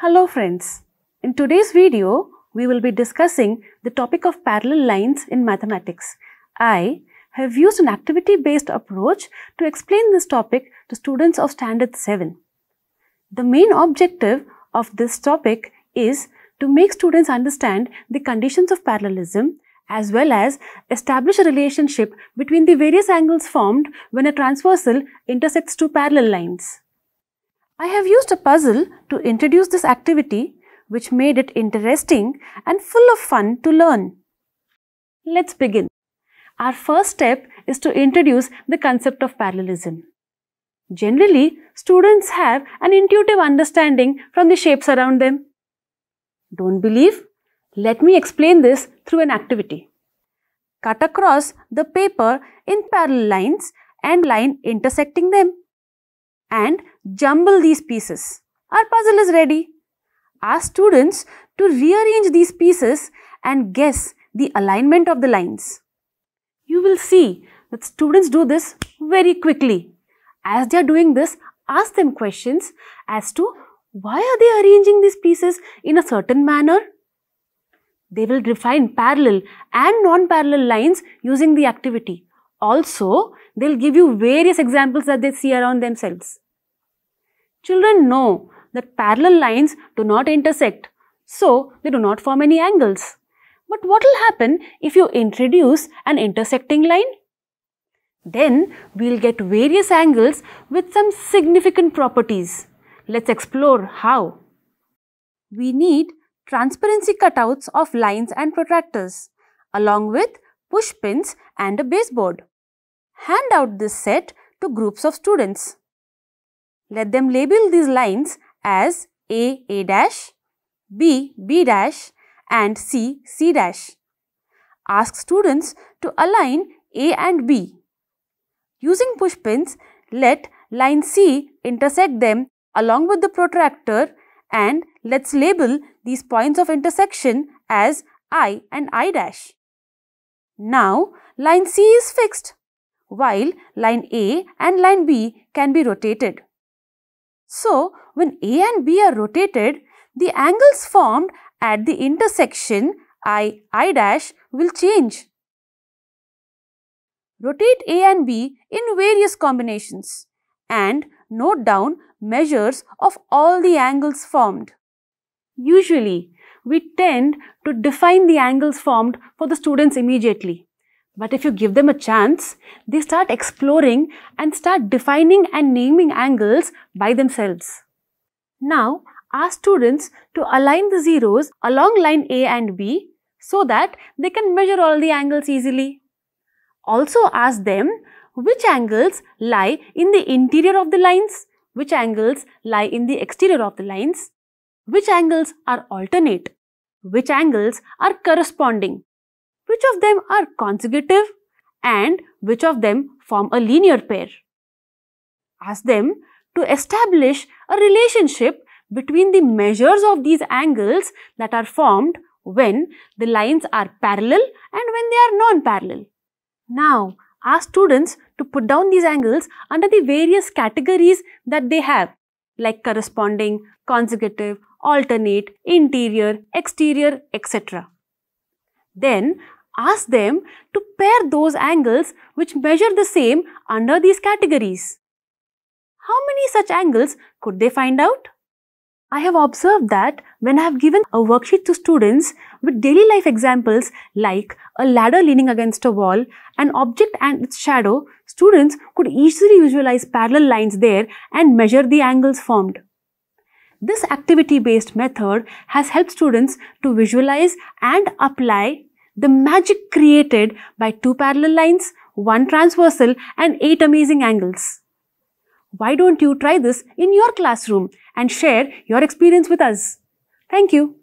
Hello friends. In today's video, we will be discussing the topic of parallel lines in mathematics. I have used an activity-based approach to explain this topic to students of Standard 7. The main objective of this topic is to make students understand the conditions of parallelism as well as establish a relationship between the various angles formed when a transversal intersects two parallel lines. I have used a puzzle to introduce this activity which made it interesting and full of fun to learn. Let's begin. Our first step is to introduce the concept of parallelism. Generally, students have an intuitive understanding from the shapes around them. Don't believe? Let me explain this through an activity. Cut across the paper in parallel lines and line intersecting them and jumble these pieces. Our puzzle is ready. Ask students to rearrange these pieces and guess the alignment of the lines. You will see that students do this very quickly. As they are doing this, ask them questions as to why are they arranging these pieces in a certain manner? They will define parallel and non-parallel lines using the activity. Also, they'll give you various examples that they see around themselves. Children know that parallel lines do not intersect, so they do not form any angles. But what will happen if you introduce an intersecting line? Then we'll get various angles with some significant properties. Let's explore how. We need transparency cutouts of lines and protractors along with push pins and a baseboard. Hand out this set to groups of students. Let them label these lines as A A dash, B B dash and C C dash. Ask students to align A and B. Using push pins, let line C intersect them along with the protractor and let's label these points of intersection as I and I dash. Now, line C is fixed, while line A and line B can be rotated. So, when A and B are rotated, the angles formed at the intersection I, I dash will change. Rotate A and B in various combinations and note down measures of all the angles formed. Usually, we tend to define the angles formed for the students immediately. But if you give them a chance, they start exploring and start defining and naming angles by themselves. Now, ask students to align the zeros along line A and B so that they can measure all the angles easily. Also ask them which angles lie in the interior of the lines, which angles lie in the exterior of the lines, which angles are alternate, which angles are corresponding, which of them are consecutive and which of them form a linear pair. Ask them to establish a relationship between the measures of these angles that are formed when the lines are parallel and when they are non-parallel. Now, ask students to put down these angles under the various categories that they have like corresponding, consecutive, alternate, interior, exterior, etc. Then ask them to pair those angles which measure the same under these categories. How many such angles could they find out? I have observed that when I have given a worksheet to students with daily life examples like a ladder leaning against a wall, an object and its shadow, students could easily visualize parallel lines there and measure the angles formed. This activity-based method has helped students to visualize and apply the magic created by two parallel lines, one transversal and eight amazing angles. Why don't you try this in your classroom and share your experience with us? Thank you.